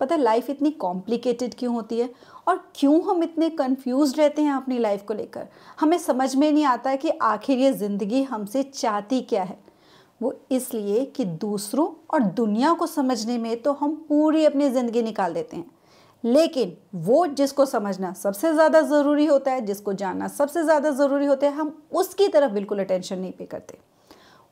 पता है लाइफ इतनी कॉम्प्लिकेटेड क्यों होती है और क्यों हम इतने कंफ्यूज रहते हैं अपनी लाइफ को लेकर हमें समझ में नहीं आता कि आखिर ये ज़िंदगी हमसे चाहती क्या है वो इसलिए कि दूसरों और दुनिया को समझने में तो हम पूरी अपनी ज़िंदगी निकाल देते हैं लेकिन वो जिसको समझना सबसे ज़्यादा ज़रूरी होता है जिसको जानना सबसे ज़्यादा ज़रूरी होता है हम उसकी तरफ बिल्कुल अटेंशन नहीं पे करते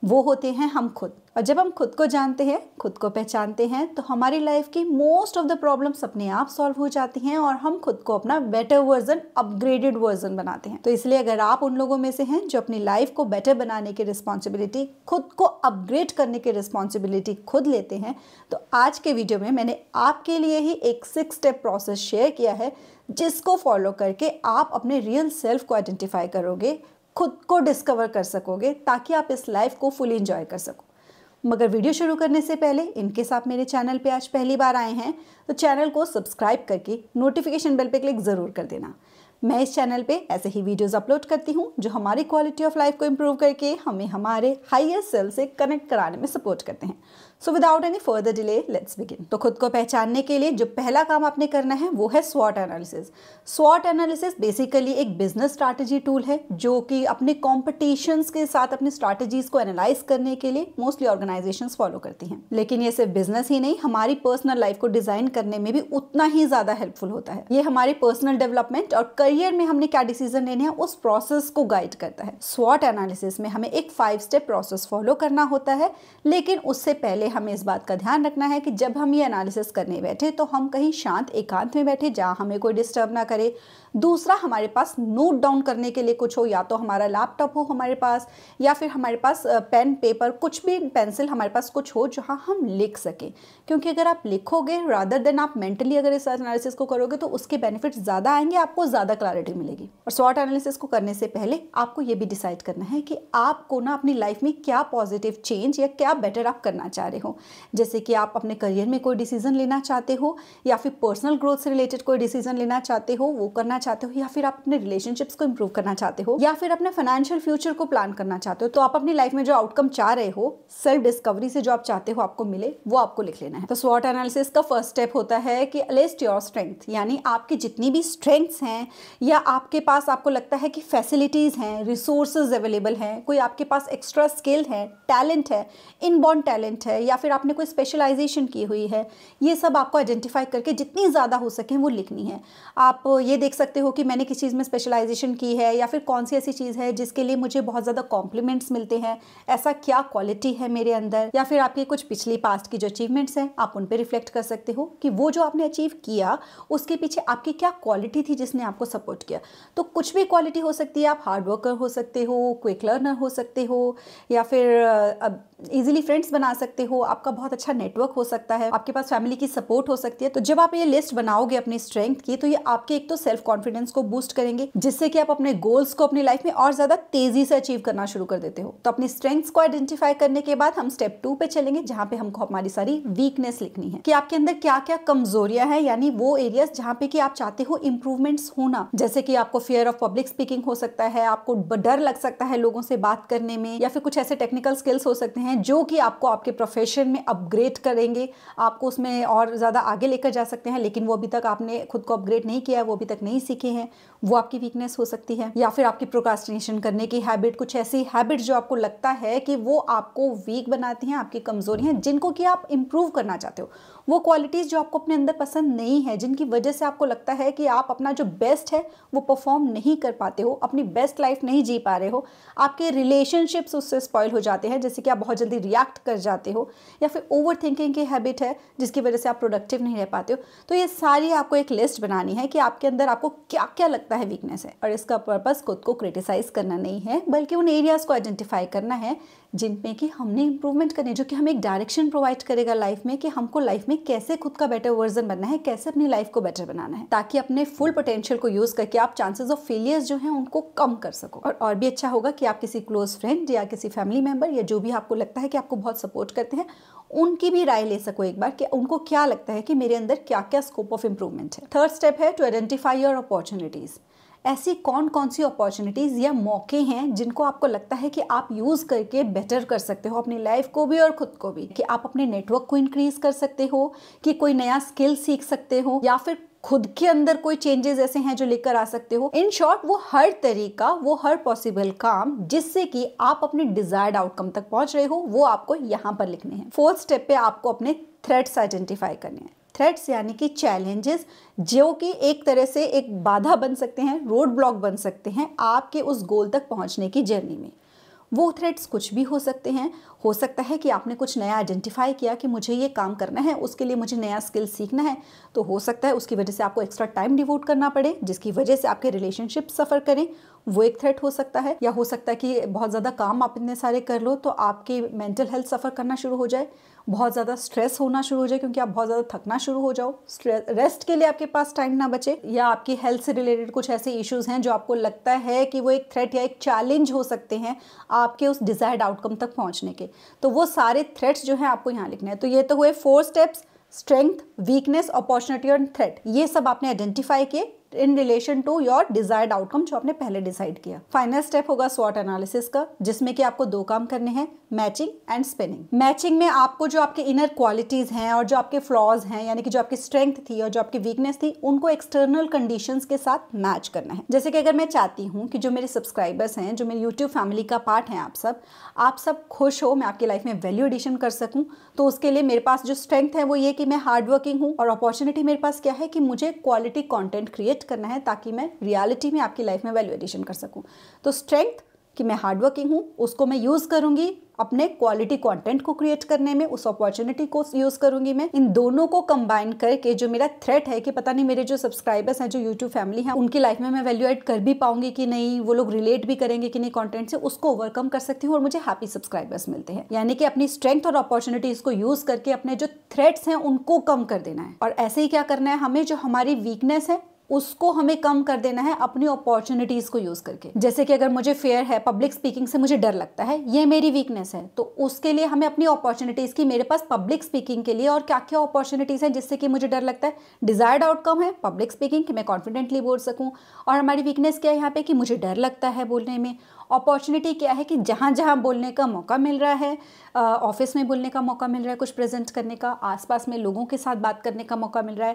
वो होते हैं हम खुद और जब हम खुद को जानते हैं खुद को पहचानते हैं तो हमारी लाइफ की मोस्ट ऑफ द प्रॉब्लम्स अपने आप सॉल्व हो जाती हैं और हम खुद को अपना बेटर वर्जन अपग्रेडेड वर्जन बनाते हैं तो इसलिए अगर आप उन लोगों में से हैं जो अपनी लाइफ को बेटर बनाने की रिस्पॉन्सिबिलिटी खुद को अपग्रेड करने की रिस्पॉन्सिबिलिटी खुद लेते हैं तो आज के वीडियो में मैंने आपके लिए ही एक सिक्स स्टेप प्रोसेस शेयर किया है जिसको फॉलो करके आप अपने रियल सेल्फ को आइडेंटिफाई करोगे खुद को डिस्कवर कर सकोगे ताकि आप इस लाइफ को फुल इंजॉय कर सको मगर वीडियो शुरू करने से पहले इनकेस आप मेरे चैनल पे आज पहली बार आए हैं तो चैनल को सब्सक्राइब करके नोटिफिकेशन बेल पे क्लिक ज़रूर कर देना मैं इस चैनल पे ऐसे ही वीडियोस अपलोड करती हूँ जो हमारी क्वालिटी ऑफ लाइफ को इम्प्रूव करके हमें हमारे हाइयर सेल से कनेक्ट कराने में सपोर्ट करते हैं so without any further delay let's begin तो खुद को पहचानने के लिए जो पहला काम आपने करना है वो है स्वॉट एनालिसिस स्वॉट एनालिसिस बेसिकली एक बिजनेस स्ट्रैटेजी टूल है जो कि अपने कॉम्पिटिशन्स के साथ अपनी स्ट्रैटेजीज को एनालाइज करने के लिए मोस्टली ऑर्गेनाइजेशन फॉलो करती हैं लेकिन ये सिर्फ बिजनेस ही नहीं हमारी पर्सनल लाइफ को डिजाइन करने में भी उतना ही ज्यादा हेल्पफुल होता है ये हमारे पर्सनल डेवलपमेंट और करियर में हमने क्या डिसीजन लेने हैं उस प्रोसेस को गाइड करता है स्वॉट एनालिसिस में हमें एक फाइव स्टेप प्रोसेस फॉलो करना होता है लेकिन उससे पहले हमें इस बात का ध्यान रखना है कि जब हम ये एनालिसिस करने बैठे तो हम कहीं शांत एकांत में बैठे जहाँ हमें कोई डिस्टर्ब ना करे दूसरा हमारे पास नोट डाउन करने के लिए कुछ हो या तो हमारा लैपटॉप हो हमारे पास या फिर हमारे पास पेन पेपर कुछ भी पेंसिल हमारे पास कुछ हो जहाँ हम लिख सकें क्योंकि अगर आप लिखोगे रादर देन आप मेंटली अगर इस एनालिसिस को करोगे तो उसके बेनिफिट ज़्यादा आएंगे आपको ज़्यादा क्लैरिटी मिलेगी और शॉर्ट एनालिसिस को करने से पहले आपको ये भी डिसाइड करना है कि आपको ना अपनी लाइफ में क्या पॉजिटिव चेंज या क्या बेटर आप करना चाह रहे हो हो जैसे कि आप अपने करियर में कोई डिसीजन लेना चाहते हो या फिर पर्सनल ग्रोथ से रिलेटेड कोई डिसीजन लेना चाहते हो वो करना चाहते हो या फिर आप अपने रिलेशनशिप्स को इम्प्रूव करना चाहते हो या फिर अपने फाइनेंशियल फ्यूचर को प्लान करना चाहते हो तो आप अपनी लाइफ में जो आउटकम चाह रहे हो सेल्फ डिस्कवरी से जो आप चाहते हो आपको मिले वो आपको लिख लेना है तो स्वॉट एनालिसिस का फर्स्ट स्टेप होता है कि लिस्ट योर स्ट्रेंथ यानी आपकी जितनी भी स्ट्रेंथ्स हैं या आपके पास आपको लगता है कि फैसिलिटीज़ हैं रिसोर्सेज अवेलेबल हैं कोई आपके पास एक्स्ट्रा स्किल है टैलेंट है इनबॉर्न टैलेंट है या फिर आपने कोई स्पेशलाइजेशन की हुई है ये सब आपको आइडेंटिफाई करके जितनी ज़्यादा हो सके वो लिखनी है आप ये देख सकते हो कि मैंने किस चीज़ में स्पेशलाइजेशन की है या फिर कौन सी ऐसी चीज़ है जिसके लिए मुझे बहुत ज़्यादा कॉम्प्लीमेंट्स मिलते हैं ऐसा क्या क्वालिटी है मेरे अंदर या फिर आपकी कुछ पिछली पास्ट की जो अचीवमेंट्स हैं आप उन पर रिफ्लेक्ट कर सकते हो कि वो जो आपने अचीव किया उसके पीछे आपकी क्या क्वालिटी थी जिसने आपको सपोर्ट किया तो कुछ भी क्वालिटी हो सकती है आप हार्ड वर्कर हो सकते हो क्विक लर्नर हो सकते हो या फिर अब इजीली फ्रेंड्स बना सकते हो आपका बहुत अच्छा नेटवर्क हो सकता है आपके पास फैमिली की सपोर्ट हो सकती है तो जब आप ये लिस्ट बनाओगे अपनी स्ट्रेंथ की तो ये आपके एक तो सेल्फ कॉन्फिडेंस को बूस्ट करेंगे जिससे कि आप अपने गोल्स को अपनी लाइफ में और ज्यादा तेजी से अचीव करना शुरू कर देते हो तो अपनी स्ट्रेंथ्स को आइडेंटिफाई करने के बाद हम स्टेप टू पे चलेंगे जहाँ पे हमको हमारी सारी वीकनेस लिखनी है कि आपके अंदर क्या क्या कमजोरियां हैं यानी वो एरियाज जहाँ पे कि आप चाहते हो इम्प्रूवमेंट्स होना जैसे कि आपको फियर ऑफ पब्लिक स्पीकिंग हो सकता है आपको डर लग सकता है लोगों से बात करने में या फिर कुछ ऐसे टेक्निकल स्किल्स हो सकते हैं हैं जो कि आपको आपके प्रोफेशन में अपग्रेड करेंगे आपको उसमें और ज़्यादा आगे लेकर जा सकते हैं लेकिन वो अभी तक आपने खुद को अपग्रेड नहीं किया है वो अभी तक नहीं सीखे हैं वो आपकी वीकनेस हो सकती है या फिर आपकी प्रोकास्टिनेशन करने की हैबिट कुछ ऐसी हैबिट जो आपको लगता है कि वो आपको वीक बनाती हैं आपकी कमजोरी हैं जिनको कि आप इम्प्रूव करना चाहते हो वो क्वालिटीज़ जो आपको अपने अंदर पसंद नहीं है जिनकी वजह से आपको लगता है कि आप अपना जो बेस्ट है वो परफॉर्म नहीं कर पाते हो अपनी बेस्ट लाइफ नहीं जी पा रहे हो आपके रिलेशनशिप्स उससे स्पॉयल हो जाते हैं जैसे कि आप बहुत जल्दी रिएक्ट कर जाते हो या फिर ओवर थिंकिंग की हैबिट है जिसकी वजह से आप प्रोडक्टिव नहीं रह पाते हो तो ये सारी आपको एक लिस्ट बनानी है कि आपके अंदर आपको क्या क्या लगता है सकता है वीकनेस है और इसका पर्पस खुद को क्रिटिसाइज करना नहीं है बल्कि उन एरियाज़ को आइडेंटिफाई करना है जिनमें कि हमने इंप्रूवमेंट करनी है जो कि हमें एक डायरेक्शन प्रोवाइड करेगा लाइफ में कि हमको लाइफ में कैसे खुद का बेटर वर्जन बनना है कैसे अपनी लाइफ को बेटर बनाना है ताकि अपने फुल पोटेंशियल को यूज़ करके आप चांसेस ऑफ फेलियर्स जो है उनको कम कर सको और और भी अच्छा होगा कि आप किसी क्लोज फ्रेंड या किसी फैमिली मेंबर या जो भी आपको लगता है कि आपको बहुत सपोर्ट करते हैं उनकी भी राय ले सको एक बार कि उनको क्या लगता है कि मेरे अंदर क्या क्या स्कोप ऑफ इम्प्रूवमेंट है थर्ड स्टेप है टू आइडेंटिफाई योर अपॉर्चुनिटीज़ ऐसी कौन कौन सी अपॉर्चुनिटीज़ या मौके हैं जिनको आपको लगता है कि आप यूज़ करके बेटर कर सकते हो अपनी लाइफ को भी और ख़ुद को भी कि आप अपने नेटवर्क को इंक्रीज़ कर सकते हो कि कोई नया स्किल सीख सकते हो या फिर खुद के अंदर कोई चेंजेस ऐसे हैं जो लेकर आ सकते हो इन शॉर्ट वो हर तरीका वो हर पॉसिबल काम जिससे कि आप अपने डिजायर्ड आउटकम तक पहुंच रहे हो वो आपको यहाँ पर लिखने हैं फोर्थ स्टेप पे आपको अपने थ्रेट्स आइडेंटिफाई करने हैं थ्रेट्स यानी कि चैलेंजेस जो कि एक तरह से एक बाधा बन सकते हैं रोड ब्लॉक बन सकते हैं आपके उस गोल तक पहुंचने की जर्नी में वो थ्रेड्स कुछ भी हो सकते हैं हो सकता है कि आपने कुछ नया आइडेंटिफाई किया कि मुझे ये काम करना है उसके लिए मुझे नया स्किल सीखना है तो हो सकता है उसकी वजह से आपको एक्स्ट्रा टाइम डिवोट करना पड़े जिसकी वजह से आपके रिलेशनशिप सफ़र करें वो एक थ्रेट हो सकता है या हो सकता है कि बहुत ज़्यादा काम आप इतने सारे कर लो तो आपके मेंटल हेल्थ सफ़र करना शुरू हो जाए बहुत ज़्यादा स्ट्रेस होना शुरू हो जाए क्योंकि आप बहुत ज़्यादा थकना शुरू हो जाओ रेस्ट के लिए आपके पास टाइम ना बचे या आपकी हेल्थ से रिलेटेड कुछ ऐसे इश्यूज हैं जो आपको लगता है कि वो एक थ्रेट या एक चैलेंज हो सकते हैं आपके उस डिज़ायर्ड आउटकम तक पहुँचने के तो वो सारे थ्रेट्स जो हैं आपको यहाँ लिखने हैं तो ये तो हुए four steps strength weakness opportunity और थ्रेट ये सब आपने आइडेंटिफाई किए in relation to your desired outcome जो आपने पहले डिसाइड किया फाइनल स्टेप होगा स्वॉट एनालिसिस का जिसमें कि आपको दो काम करने हैं मैचिंग एंड स्पिनिंग मैचिंग में आपको जो आपके इनर क्वालिटीज हैं और जो आपके फ्लॉज हैं यानी कि जो आपकी स्ट्रेंथ थी और जो आपकी वीकनेस थी उनको एक्सटर्नल कंडीशन के साथ मैच करना है जैसे कि अगर मैं चाहती हूँ कि जो मेरे सब्सक्राइबर्स हैं जो मेरे यूट्यूब फैमिली का पार्ट हैं आप सब आप सब खुश हो मैं आपकी लाइफ में वैल्यू एडिशन कर सकूँ तो उसके लिए मेरे पास जो स्ट्रेंथ है वो ये कि मैं हार्डवर्किंग हूँ और अपॉर्चुनिटी मेरे पास क्या है कि मुझे क्वालिटी कॉन्टेंट क्रिएट क्रिएट करना है ताकि मैं रियलिटी में आपकी लाइफ में वैल्यू एडिशन कर सकूं तो स्ट्रेंथ कि मैं हार्डवर्किंग हूँ उसको मैं यूज़ करूंगी अपने क्वालिटी कंटेंट को क्रिएट करने में उस अपॉर्चुनिटी को यूज़ करूंगी मैं इन दोनों को कंबाइन करके जो मेरा थ्रेट है कि पता नहीं मेरे जो सब्सक्राइबर्स हैं जो यूट्यूब फैमिली हैं उनकी लाइफ में मैं वैल्यू एड कर भी पाऊंगी कि नहीं वो लोग रिलेट भी करेंगे कि नहीं कॉन्टेंट से उसको ओवरकम कर सकती हूँ और मुझे हैप्पी सब्सक्राइबर्स मिलते हैं यानी कि अपनी स्ट्रेंथ और अपॉर्चुनिटीज को यूज़ करके अपने जो थ्रेट्स हैं उनको कम कर देना है और ऐसे ही क्या करना है हमें जो हमारी वीकनेस है उसको हमें कम कर देना है अपनी अपॉर्चुनिटीज़ को यूज़ करके जैसे कि अगर मुझे फेयर है पब्लिक स्पीकिंग से मुझे डर लगता है ये मेरी वीकनेस है तो उसके लिए हमें अपनी अपॉर्चुनिटीज़ की मेरे पास पब्लिक स्पीकिंग के लिए और क्या क्या अपॉर्चुनिटीज़ हैं जिससे कि मुझे डर लगता है डिज़ायर्ड आउटकम है पब्लिक स्पीकिंग कि मैं कॉन्फिडेंटली बोल सकूँ और हमारी वीकनेस क्या है यहाँ पे कि मुझे डर लगता है बोलने में अपॉर्चुनिटी क्या है कि जहाँ जहाँ बोलने का मौका मिल रहा है ऑफिस में बोलने का मौका मिल रहा है कुछ प्रेजेंट करने का आसपास में लोगों के साथ बात करने का मौका मिल रहा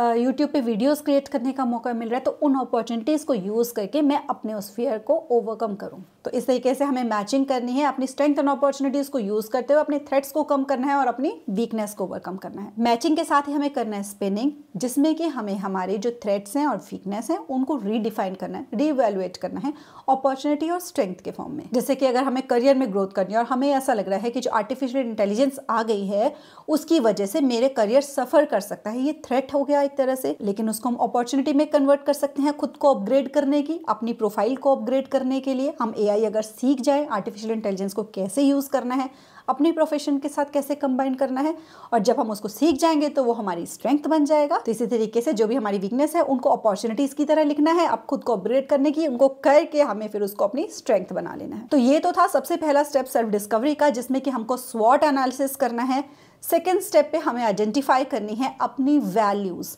है यूट्यूब पे वीडियोस क्रिएट करने का मौका मिल रहा है तो उन अपॉर्चुनिटीज़ को यूज़ करके मैं अपने उस फियर को ओवरकम करूँ तो इस तरीके से हमें मैचिंग करनी है अपनी स्ट्रेंथ एंड अपॉर्चुनिटीज़ को यूज़ करते हुए अपने थ्रेट्स को कम करना है और अपनी वीकनेस को ओवरकम करना है मैचिंग के साथ ही हमें करना है स्पिनिंग जिसमें कि हमें हमारे जो थ्रेट्स हैं और वीकनेस हैं उनको रीडिफाइन करना है रीवेलुएट करना है अपॉर्चुनिटी और स्ट्रेंथ के फॉर्म में जैसे कि अगर हमें करियर में ग्रोथ करनी है और हमें ऐसा लग रहा है कि जो आर्टिफिशियल इंटेलिजेंस आ गई है उसकी वजह से मेरे करियर सफर कर सकता है ये थ्रेट हो गया एक तरह से लेकिन उसको हम अपॉर्चुनिटी में कन्वर्ट कर सकते हैं खुद को अपग्रेड करने की अपनी प्रोफाइल को अपग्रेड करने के लिए हम ए अगर सीख जाए आर्टिफिशियल इंटेलिजेंस को कैसे यूज़ करना है अपने प्रोफेशन के साथ कैसे कंबाइन करना है और जब हम उसको सीख जाएंगे तो वो हमारी स्ट्रेंथ बन जाएगा तो इसी तरीके से जो भी हमारी वीकनेस है उनको अपॉर्चुनिटीज की तरह लिखना है आप खुद को अपग्रेड करने की उनको करके हमें फिर उसको अपनी स्ट्रेंथ बना लेना है तो ये तो था सबसे पहला स्टेप सेल्फ डिस्कवरी का जिसमें कि हमको स्वॉट एनालिसिस करना है सेकेंड स्टेप पे हमें आइडेंटिफाई करनी है अपनी वैल्यूज़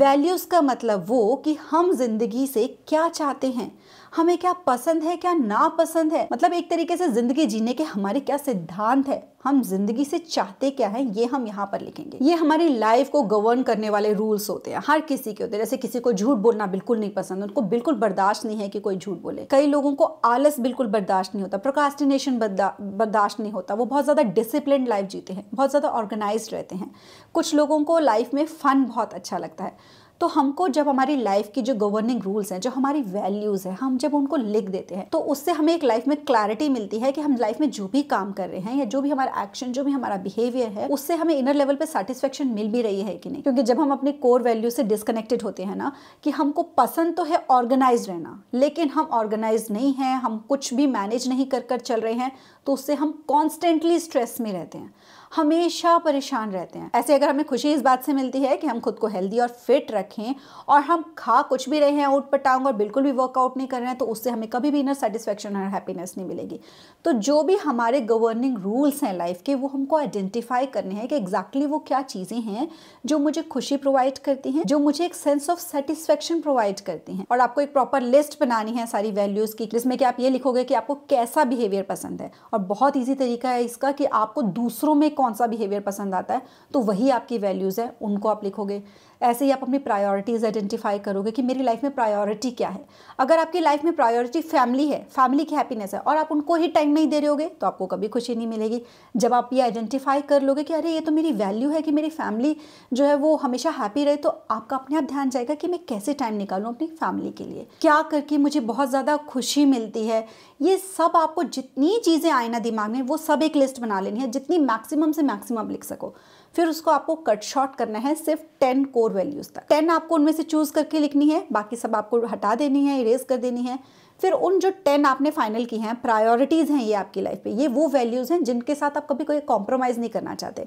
वैल्यूज़ का मतलब वो कि हम जिंदगी से क्या चाहते हैं हमें क्या पसंद है क्या नापसंद है मतलब एक तरीके से जिंदगी जीने के हमारे क्या सिद्धांत है हम जिंदगी से चाहते क्या है ये हम यहाँ पर लिखेंगे ये हमारी लाइफ को गवर्न करने वाले रूल्स होते हैं हर किसी के होते हैं जैसे किसी को झूठ बोलना बिल्कुल नहीं पसंद उनको बिल्कुल बर्दाश्त नहीं है कि कोई झूठ बोले कई लोगों को आलस बिल्कुल बर्दाश्त नहीं होता प्रोकास्टिनेशन बर्दाश्त नहीं होता वो बहुत ज़्यादा डिसिप्लिन लाइफ जीते हैं बहुत ज़्यादा ऑर्गेनाइज रहते हैं कुछ लोगों को लाइफ में फ़न बहुत अच्छा लगता है तो हमको जब हमारी लाइफ की जो गवर्निंग रूल्स हैं जो हमारी वैल्यूज़ हैं हम जब उनको लिख देते हैं तो उससे हमें एक लाइफ में क्लैरिटी मिलती है कि हम लाइफ में जो भी काम कर रहे हैं या जो भी हमारा एक्शन जो भी हमारा बिहेवियर है उससे हमें इनर लेवल पर सेटिस्फेक्शन मिल भी रही है कि नहीं क्योंकि जब हम अपने कोर वैल्यू से डिस्कनेक्टेड होते हैं ना कि हमको पसंद तो है ऑर्गेनाइज रहना लेकिन हम ऑर्गेनाइज नहीं है हम कुछ भी मैनेज नहीं कर कर चल रहे हैं तो उससे हम कॉन्स्टेंटली स्ट्रेस में रहते हैं हमेशा परेशान रहते हैं ऐसे अगर हमें खुशी इस बात से मिलती है कि हम खुद को हेल्दी और फिट रखें और हम खा कुछ भी रहे हैं आउट पटांग और बिल्कुल भी वर्कआउट नहीं कर रहे हैं तो उससे हमें कभी भी इनर सेटिस्फेक्शन और हैप्पीनेस नहीं मिलेगी तो जो भी हमारे गवर्निंग रूल्स हैं लाइफ के वो हमको आइडेंटिफाई करने हैं कि एग्जैक्टली exactly वो क्या चीज़ें हैं जो मुझे खुशी प्रोवाइड करती हैं जो मुझे एक सेंस ऑफ सेटिस्फेक्शन प्रोवाइड करती हैं और आपको एक प्रॉपर लिस्ट बनानी है सारी वैल्यूज़ की जिसमें कि आप ये लिखोगे कि आपको कैसा बिहेवियर पसंद है और बहुत ईजी तरीका है इसका कि आपको दूसरों में कौन सा बिहेवियर पसंद आता है तो वही आपकी वैल्यूज़ है उनको आप लिखोगे ऐसे ही आप अपनी प्रायोरिटीज़ आइडेंटिफाई करोगे कि मेरी लाइफ में प्रायोरिटी क्या है अगर आपकी लाइफ में प्रायोरिटी फैमिली है फैमिली की हैप्पीनेस है और आप उनको ही टाइम नहीं दे रहे होगे तो आपको कभी खुशी नहीं मिलेगी जब आप ये आइडेंटिफाई कर लोगे कि अरे ये तो मेरी वैल्यू है कि मेरी फैमिली जो है वो हमेशा हैप्पी रहे तो आपका अपने आप ध्यान जाएगा कि मैं कैसे टाइम निकालूँ अपनी फैमिली के लिए क्या करके मुझे बहुत ज़्यादा खुशी मिलती है ये सब आपको जितनी चीज़ें आए ना दिमाग में वो सब एक लिस्ट बना लेनी है जितनी मैक्सिमम से मैक्सिमम लिख सको फिर उसको आपको कट शॉर्ट करना है सिर्फ टेन कोर वैल्यूज़ तक टेन आपको उनमें से चूज़ करके लिखनी है बाकी सब आपको हटा देनी है इरेज कर देनी है फिर उन जो टेन आपने फाइनल की हैं प्रायोरिटीज़ हैं ये आपकी लाइफ पे ये वो वैल्यूज़ हैं जिनके साथ आप कभी कोई कॉम्प्रोमाइज़ नहीं करना चाहते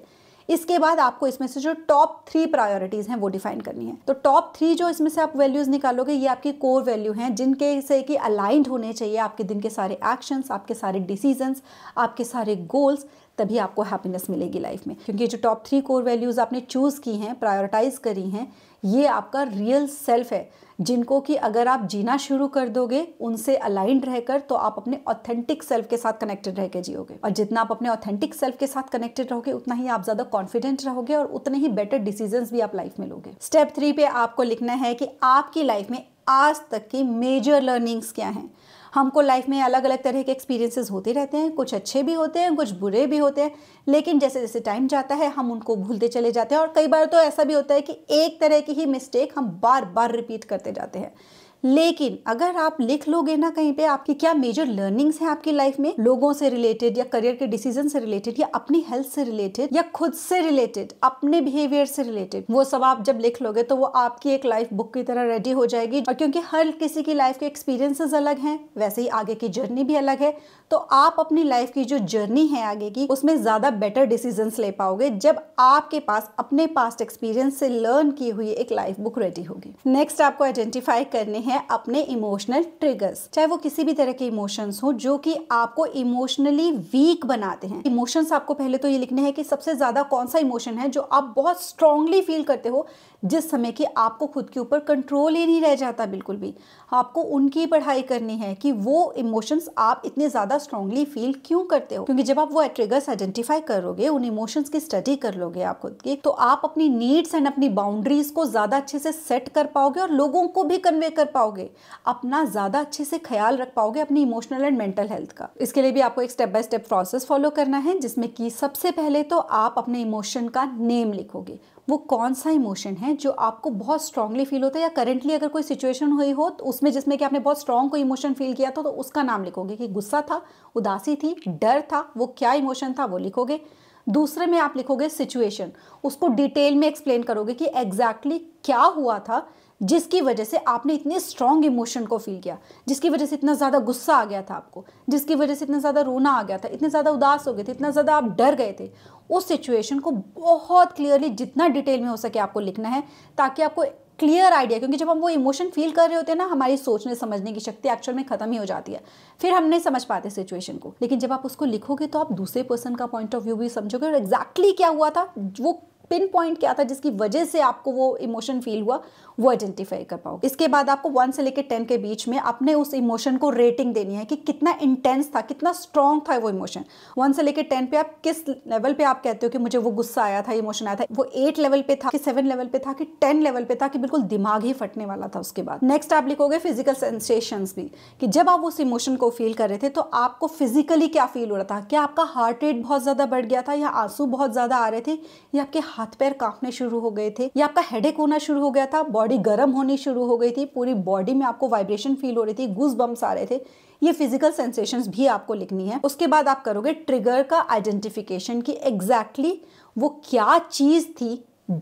इसके बाद आपको इसमें से जो टॉप थ्री प्रायोरिटीज़ हैं वो डिफाइन करनी है तो टॉप थ्री जो इसमें से आप वैल्यूज़ निकालोगे ये आपकी कोर वैल्यू हैं जिनके से कि अलाइंड होने चाहिए आपके दिन के सारे एक्शंस आपके सारे डिसीजंस आपके सारे गोल्स तभी आपको हैप्पीनेस मिलेगी लाइफ में क्योंकि जो टॉप थ्री कोर वैल्यूज़ आपने चूज़ की हैं प्रायोरिटाइज़ करी हैं ये आपका रियल सेल्फ है जिनको कि अगर आप जीना शुरू कर दोगे उनसे अलाइंड रहकर तो आप अपने ऑथेंटिक सेल्फ के साथ कनेक्टेड रह के जियोगे और जितना आप अपने ऑथेंटिक सेल्फ के साथ कनेक्टेड रहोगे उतना ही आप ज़्यादा कॉन्फिडेंट रहोगे और उतने ही बेटर डिसीजन भी आप लाइफ में लोगे स्टेप थ्री पे आपको लिखना है कि आपकी लाइफ में आज तक की मेजर लर्निंग्स क्या हैं हमको लाइफ में अलग अलग तरह के एक्सपीरियंसेस होते रहते हैं कुछ अच्छे भी होते हैं कुछ बुरे भी होते हैं लेकिन जैसे जैसे टाइम जाता है हम उनको भूलते चले जाते हैं और कई बार तो ऐसा भी होता है कि एक तरह की ही मिस्टेक हम बार बार रिपीट करते जाते हैं लेकिन अगर आप लिख लोगे ना कहीं पे आपकी क्या मेजर लर्निंग्स हैं आपकी लाइफ में लोगों से रिलेटेड या करियर के डिसीजन से रिलेटेड या अपनी हेल्थ से रिलेटेड या खुद से रिलेटेड अपने बिहेवियर से रिलेटेड वो सब आप जब लिख लोगे तो वो आपकी एक लाइफ बुक की तरह रेडी हो जाएगी और क्योंकि हर किसी की लाइफ के एक्सपीरियंसेस अलग हैं वैसे ही आगे की जर्नी भी अलग है तो आप अपनी लाइफ की जो जर्नी है आगे की उसमें ज़्यादा बेटर डिसीजन ले पाओगे जब आपके पास अपने पास्ट एक्सपीरियंस से लर्न की हुई एक लाइफ बुक रेडी होगी नेक्स्ट आपको आइडेंटिफाई करने हैं हैं अपने इमोशनल ट्रिगर्स चाहे वो किसी भी तरह के इमोशंस हो जो कि आपको इमोशनली वीक बनाते हैं इमोशंस आपको पहले तो ये लिखने हैं कि सबसे ज़्यादा कौन सा इमोशन है जो आप बहुत स्ट्रांगली फील करते हो जिस समय कि आपको खुद के ऊपर कंट्रोल ही नहीं रह जाता बिल्कुल भी आपको उनकी पढ़ाई करनी है कि वो इमोशंस आप इतने ज़्यादा स्ट्रांगली फील क्यों करते हो क्योंकि जब आप वो ट्रिगर्स आइडेंटिफाई करोगे उन इमोशंस की स्टडी कर लोगे आप खुद की तो आप अपनी नीड्स एंड अपनी बाउंड्रीज को ज़्यादा अच्छे से सेट कर पाओगे और लोगों को भी कन्वे कर पाओगे पाओगे अपना ज़्यादा अच्छे से ख्याल रख पाओगे अपनी इमोशनल एंड मेंटल हेल्थ का इसके लिए भी आपको एक step by step process follow करना है जिसमें कि सबसे पहले तो आप अपने इमोशन का नेम लिखोगे वो कौन सा इमोशन है जो आपको बहुत स्ट्रांगली फील होता है या करेंटली अगर कोई सिचुएशन हुई हो तो उसमें जिसमें कि आपने बहुत स्ट्रांग कोई इमोशन फील किया था तो उसका नाम लिखोगे कि गुस्सा था उदासी थी डर था वो क्या इमोशन था वो लिखोगे दूसरे में आप लिखोगे सिचुएशन उसको डिटेल में एक्सप्लेन करोगे कि एग्जैक्टली exactly क्या हुआ था जिसकी वजह से आपने इतने स्ट्रॉन्ग इमोशन को फील किया जिसकी वजह से इतना ज़्यादा गुस्सा आ गया था आपको जिसकी वजह से इतना ज़्यादा रोना आ गया था इतने ज़्यादा उदास हो गए थे इतना ज़्यादा आप डर गए थे उस सिचुएशन को बहुत क्लियरली जितना डिटेल में हो सके आपको लिखना है ताकि आपको क्लियर आइडिया क्योंकि जब हम वो इमोशन फील कर रहे होते हैं ना हमारी सोचने समझने की शक्ति एक्चुअल में खत्म ही हो जाती है फिर हम नहीं समझ पाते सिचुएशन को लेकिन जब आप उसको लिखोगे तो आप दूसरे पर्सन का पॉइंट ऑफ व्यू भी समझोगे और एग्जैक्टली क्या हुआ था वो पिन पॉइंट क्या था जिसकी वजह से आपको वो इमोशन फील हुआ वो आइडेंटिफाई कर पाओगे इसके बाद आपको वन से लेकर टेन के बीच में अपने उस इमोशन को रेटिंग देनी है कि कितना इंटेंस था कितना स्ट्रॉन्ग था वो इमोशन वन से लेकर टेन पे आप किस लेवल पे आप कहते हो कि मुझे वो गुस्सा आया था इमोशन आया था वो एट लेवल पे था कि सेवन लेवल पे था कि टेन लेवल पे था कि बिल्कुल दिमाग ही फटने वाला था उसके बाद नेक्स्ट आप लिखोगे फिजिकल सेंसेशन भी कि जब आप उस इमोशन को फील कर रहे थे तो आपको फिजिकली क्या फील हो रहा था क्या आपका हार्ट रेट बहुत ज़्यादा बढ़ गया था या आंसू बहुत ज़्यादा आ रहे थे या आपके हाथ पैर कांपने शुरू हो गए थे या आपका हेडेक होना शुरू हो गया था बॉडी बॉडी गर्म होनी शुरू हो गई थी पूरी बॉडी में आपको वाइब्रेशन फील हो रही थी गुस बम्स आ रहे थे ये फिजिकल सेंसेशंस भी आपको लिखनी है उसके बाद आप करोगे ट्रिगर का आइडेंटिफिकेशन कि एग्जैक्टली exactly वो क्या चीज़ थी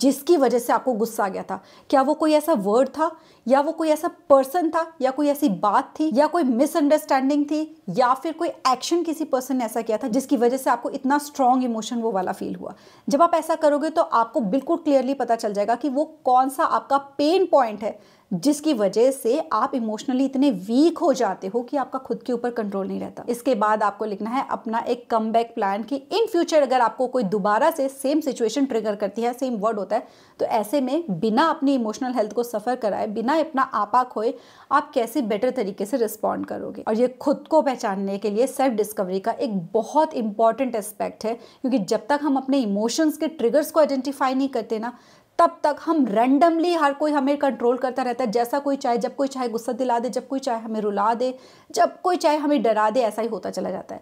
जिसकी वजह से आपको गुस्सा आ गया था क्या वो कोई ऐसा वर्ड था या वो कोई ऐसा पर्सन था या कोई ऐसी बात थी या कोई मिसअंडरस्टैंडिंग थी या फिर कोई एक्शन किसी पर्सन ने ऐसा किया था जिसकी वजह से आपको इतना स्ट्रॉन्ग इमोशन वो वाला फील हुआ जब आप ऐसा करोगे तो आपको बिल्कुल क्लियरली पता चल जाएगा कि वो कौन सा आपका पेन पॉइंट है जिसकी वजह से आप इमोशनली इतने वीक हो जाते हो कि आपका खुद के ऊपर कंट्रोल नहीं रहता इसके बाद आपको लिखना है अपना एक कम प्लान कि इन फ्यूचर अगर आपको कोई दोबारा से सेम सिचुएशन ट्रिगर करती है सेम वर्ड होता है तो ऐसे में बिना अपनी इमोशनल हेल्थ को सफ़र कराए बिना अपना आपा खोए आप कैसे बेटर तरीके से रिस्पॉन्ड करोगे और ये खुद को पहचानने के लिए सेल्फ डिस्कवरी का एक बहुत इंपॉर्टेंट एस्पेक्ट है क्योंकि जब तक हम अपने इमोशंस के ट्रिगर्स को आइडेंटिफाई नहीं करते ना तब तक हम रैंडमली हर कोई हमें कंट्रोल करता रहता है जैसा कोई चाहे जब कोई चाहे गुस्सा दिला दे जब कोई चाहे हमें रुला दे जब कोई चाहे हमें डरा दे ऐसा ही होता चला जाता है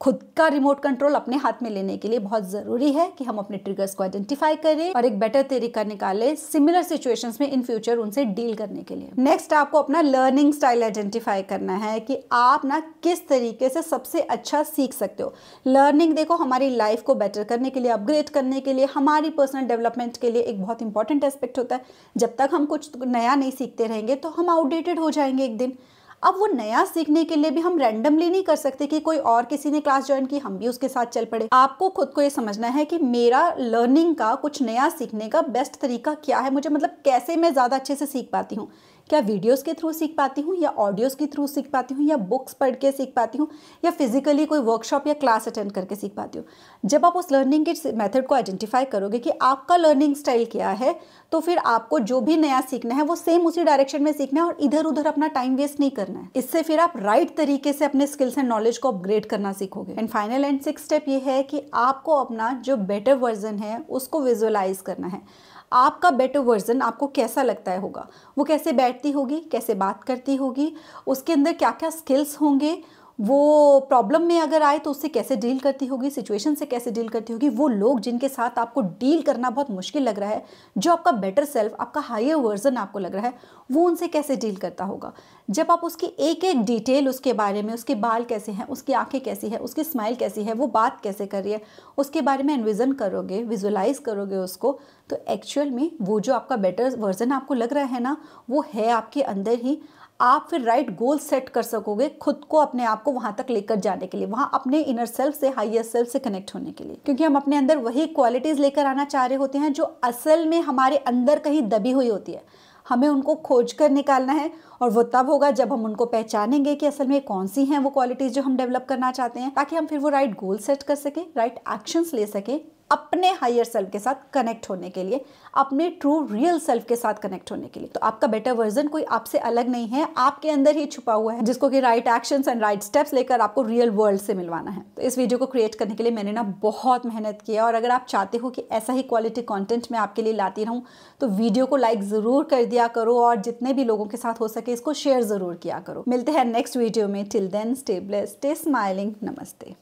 खुद का रिमोट कंट्रोल अपने हाथ में लेने के लिए बहुत ज़रूरी है कि हम अपने ट्रिगर्स को आइडेंटिफाई करें और एक बेटर तरीका निकालें सिमिलर सिचुएशंस में इन फ्यूचर उनसे डील करने के लिए नेक्स्ट आपको अपना लर्निंग स्टाइल आइडेंटिफाई करना है कि आप ना किस तरीके से सबसे अच्छा सीख सकते हो लर्निंग देखो हमारी लाइफ को बेटर करने के लिए अपग्रेड करने के लिए हमारी पर्सनल डेवलपमेंट के लिए एक बहुत इंपॉर्टेंट एस्पेक्ट होता है जब तक हम कुछ नया नहीं सीखते रहेंगे तो हम आउटडेटेड हो जाएंगे एक दिन अब वो नया सीखने के लिए भी हम रैंडमली नहीं कर सकते कि कोई और किसी ने क्लास ज्वाइन की हम भी उसके साथ चल पड़े आपको खुद को ये समझना है कि मेरा लर्निंग का कुछ नया सीखने का बेस्ट तरीका क्या है मुझे मतलब कैसे मैं ज़्यादा अच्छे से सीख पाती हूँ क्या वीडियोस के थ्रू सीख पाती हूँ या ऑडियोस के थ्रू सीख पाती हूँ या बुक्स पढ़ के सीख पाती हूँ या फिजिकली कोई वर्कशॉप या क्लास अटेंड करके सीख पाती हूँ जब आप उस लर्निंग के मेथड को आइडेंटिफाई करोगे कि आपका लर्निंग स्टाइल क्या है तो फिर आपको जो भी नया सीखना है वो सेम उसी डायरेक्शन में सीखना है और इधर उधर अपना टाइम वेस्ट नहीं करना है इससे फिर आप राइट तरीके से अपने स्किल्स एंड नॉलेज को अपग्रेड करना सीखोगे and final and six step ये है कि आपको अपना जो बेटर वर्जन है उसको विजुअलाइज करना है आपका बेटर वर्जन आपको कैसा लगता है होगा वो कैसे बैठती होगी कैसे बात करती होगी उसके अंदर क्या क्या स्किल्स होंगे वो प्रॉब्लम में अगर आए तो उससे कैसे डील करती होगी सिचुएशन से कैसे डील करती होगी वो लोग जिनके साथ आपको डील करना बहुत मुश्किल लग रहा है जो आपका बेटर सेल्फ आपका हायर वर्जन आपको लग रहा है वो उनसे कैसे डील करता होगा जब आप उसकी एक एक डिटेल उसके बारे में उसके बाल कैसे हैं उसकी आंखें कैसी है उसकी स्माइल कैसी है वो बात कैसे कर रही है उसके बारे में एनविज़न करोगे विजुलाइज करोगे उसको तो एक्चुअल में वो जो आपका बेटर वर्जन आपको लग रहा है ना वो है आपके अंदर ही आप फिर राइट गोल सेट कर सकोगे खुद को अपने आप को वहां तक लेकर जाने के लिए वहां अपने इनर सेल्फ से हाइयर सेल्फ से कनेक्ट होने के लिए क्योंकि हम अपने अंदर वही क्वालिटीज़ लेकर आना चाह रहे होते हैं जो असल में हमारे अंदर कहीं दबी हुई होती है हमें उनको खोज कर निकालना है और वो तब होगा जब हम उनको पहचानेंगे कि असल में कौन सी हैं वो क्वालिटीज़ जो हम डेवलप करना चाहते हैं ताकि हम फिर वो राइट गोल सेट कर सकें राइट एक्शंस ले सकें अपने हायर सेल्फ के साथ कनेक्ट होने के लिए अपने ट्रू रियल सेल्फ के साथ कनेक्ट होने के लिए तो आपका बेटर वर्जन कोई आपसे अलग नहीं है आपके अंदर ही छुपा हुआ है जिसको कि right action and right steps लेकर आपको रियल वर्ल्ड से मिलवाना है तो इस वीडियो को क्रिएट करने के लिए मैंने ना बहुत मेहनत किया और अगर आप चाहते हो कि ऐसा ही क्वालिटी कॉन्टेंट मैं आपके लिए लाती रहूँ तो वीडियो को लाइक ज़रूर कर दिया करो और जितने भी लोगों के साथ हो सके इसको शेयर ज़रूर किया करो मिलते हैं नेक्स्ट वीडियो में till then stay blessed stay smiling नमस्ते